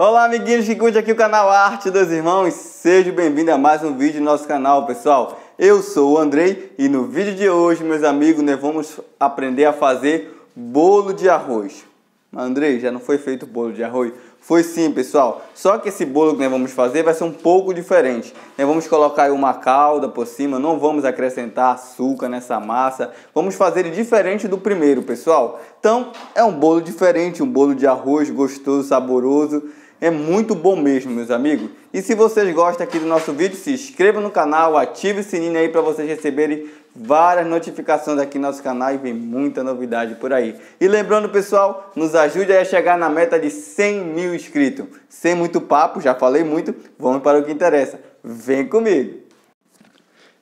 Olá, amiguinhos que curte aqui o canal Arte dos Irmãos. Seja bem-vindo a mais um vídeo do nosso canal, pessoal. Eu sou o Andrei e no vídeo de hoje, meus amigos, nós vamos aprender a fazer bolo de arroz. Andrei, já não foi feito bolo de arroz? Foi sim, pessoal. Só que esse bolo que nós vamos fazer vai ser um pouco diferente. Nós vamos colocar uma calda por cima, não vamos acrescentar açúcar nessa massa. Vamos fazer diferente do primeiro, pessoal. Então, é um bolo diferente, um bolo de arroz gostoso, saboroso. É muito bom mesmo, meus amigos. E se vocês gostam aqui do nosso vídeo, se inscreva no canal, ative o sininho aí para vocês receberem várias notificações aqui no nosso canal e vem muita novidade por aí. E lembrando, pessoal, nos ajude a chegar na meta de 100 mil inscritos. Sem muito papo, já falei muito, vamos para o que interessa. Vem comigo!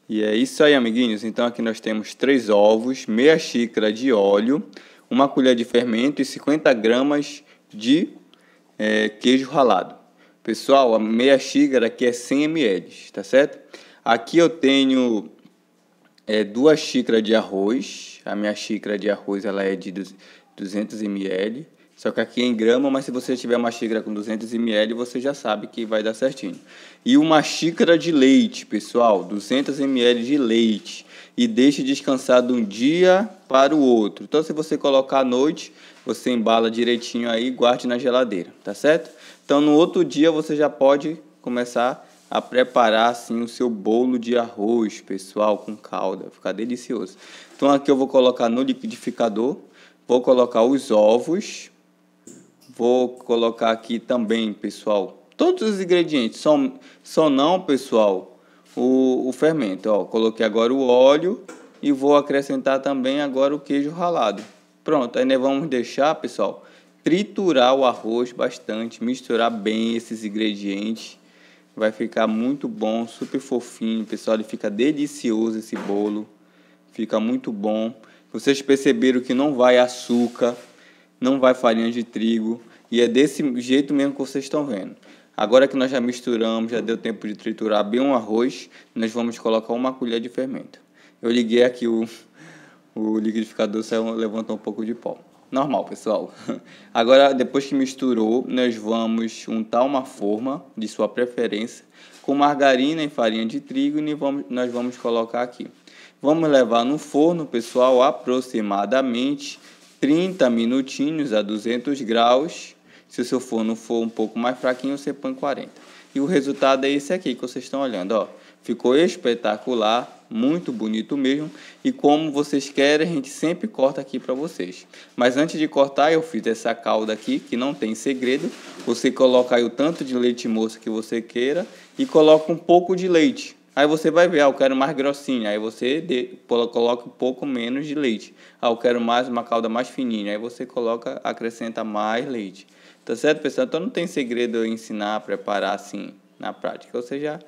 E é isso aí, amiguinhos. Então aqui nós temos três ovos, meia xícara de óleo, uma colher de fermento e 50 gramas de é, queijo ralado. Pessoal, a meia xícara aqui é 100 ml, tá certo? Aqui eu tenho é, duas xícaras de arroz. A minha xícara de arroz ela é de 200 ml. Só que aqui é em grama, mas se você tiver uma xícara com 200 ml, você já sabe que vai dar certinho. E uma xícara de leite, pessoal, 200 ml de leite e deixe descansar de um dia para o outro. Então, se você colocar à noite, você embala direitinho aí, guarde na geladeira, tá certo? Então, no outro dia você já pode começar a preparar assim o seu bolo de arroz, pessoal, com calda, ficar delicioso. Então, aqui eu vou colocar no liquidificador, vou colocar os ovos, vou colocar aqui também, pessoal, todos os ingredientes. Só, só não, pessoal, o, o fermento. Ó, coloquei agora o óleo e vou acrescentar também agora o queijo ralado. Pronto, aí nós vamos deixar, pessoal, triturar o arroz bastante, misturar bem esses ingredientes. Vai ficar muito bom, super fofinho, pessoal. Ele fica delicioso esse bolo. Fica muito bom. Vocês perceberam que não vai açúcar, não vai farinha de trigo. E é desse jeito mesmo que vocês estão vendo. Agora que nós já misturamos, já deu tempo de triturar bem o arroz, nós vamos colocar uma colher de fermento. Eu liguei aqui o, o liquidificador, saiu, levantou um pouco de pó. Normal, pessoal. Agora, depois que misturou, nós vamos untar uma forma de sua preferência com margarina e farinha de trigo e vamos, nós vamos colocar aqui. Vamos levar no forno, pessoal, aproximadamente 30 minutinhos a 200 graus se o seu forno for um pouco mais fraquinho, você põe 40. E o resultado é esse aqui que vocês estão olhando, ó. Ficou espetacular, muito bonito mesmo. E como vocês querem, a gente sempre corta aqui para vocês. Mas antes de cortar, eu fiz essa calda aqui, que não tem segredo. Você coloca aí o tanto de leite moça que você queira e coloca um pouco de leite. Aí você vai ver, ah, eu quero mais grossinha. Aí você de, coloca um pouco menos de leite. Ah, eu quero mais uma calda mais fininha. Aí você coloca, acrescenta mais leite. Tá certo, pessoal? Então não tem segredo eu ensinar, preparar assim na prática. Você já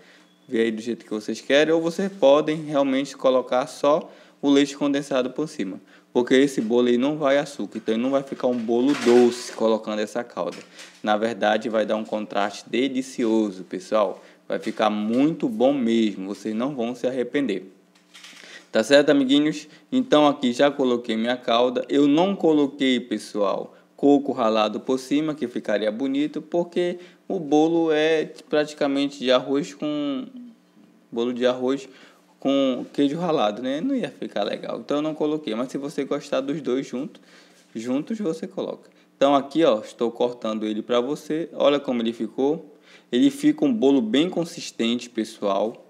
vê aí do jeito que vocês querem, ou vocês podem realmente colocar só o leite condensado por cima. Porque esse bolo aí não vai açúcar, então ele não vai ficar um bolo doce colocando essa calda. Na verdade, vai dar um contraste delicioso, pessoal. Vai ficar muito bom mesmo, vocês não vão se arrepender. Tá certo, amiguinhos? Então aqui já coloquei minha calda. Eu não coloquei, pessoal, coco ralado por cima, que ficaria bonito, porque o bolo é praticamente de arroz com bolo de arroz com queijo ralado, né? Não ia ficar legal. Então eu não coloquei, mas se você gostar dos dois juntos, juntos você coloca. Então aqui, ó, estou cortando ele para você. Olha como ele ficou. Ele fica um bolo bem consistente, pessoal.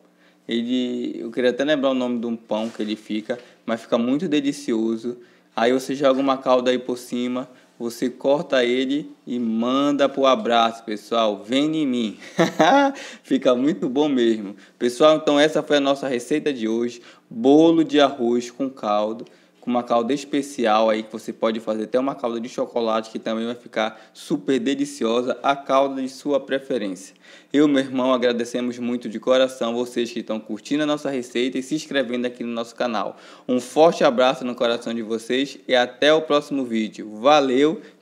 Ele, eu queria até lembrar o nome de um pão que ele fica, mas fica muito delicioso. Aí você joga uma calda aí por cima, você corta ele e manda pro abraço, pessoal. Vem em mim. Fica muito bom mesmo. Pessoal, então essa foi a nossa receita de hoje, bolo de arroz com caldo uma calda especial aí que você pode fazer até uma calda de chocolate que também vai ficar super deliciosa, a calda de sua preferência. Eu, meu irmão, agradecemos muito de coração vocês que estão curtindo a nossa receita e se inscrevendo aqui no nosso canal. Um forte abraço no coração de vocês e até o próximo vídeo. Valeu